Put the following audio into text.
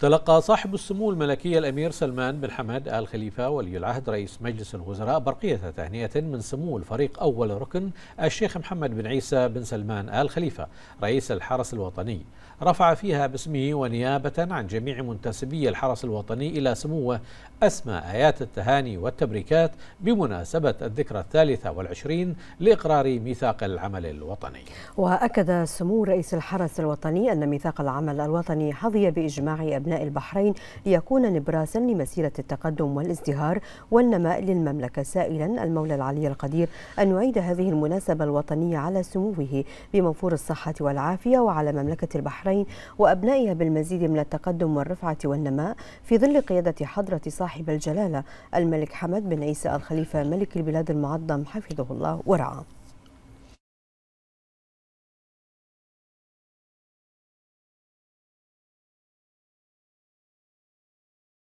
تلقى صاحب السمو الملكي الأمير سلمان بن حمد آل خليفة ولي العهد رئيس مجلس الوزراء برقية تهنئة من سمو الفريق أول ركن الشيخ محمد بن عيسى بن سلمان آل خليفة رئيس الحرس الوطني رفع فيها باسمه ونيابة عن جميع منتسبي الحرس الوطني إلى سموه أسمى آيات التهاني والتبريكات بمناسبة الذكرى الثالثة والعشرين لإقرار ميثاق العمل الوطني وأكد سمو رئيس الحرس الوطني أن ميثاق العمل الوطني حظي بإجماع أبناء أبناء البحرين ليكون نبراسا لمسيرة التقدم والازدهار والنماء للمملكة سائلا المولى العلي القدير أن يعيد هذه المناسبة الوطنية على سموه بمنفور الصحة والعافية وعلى مملكة البحرين وأبنائها بالمزيد من التقدم والرفعة والنماء في ظل قيادة حضرة صاحب الجلالة الملك حمد بن عيسى الخليفة ملك البلاد المعظم حفظه الله ورعاه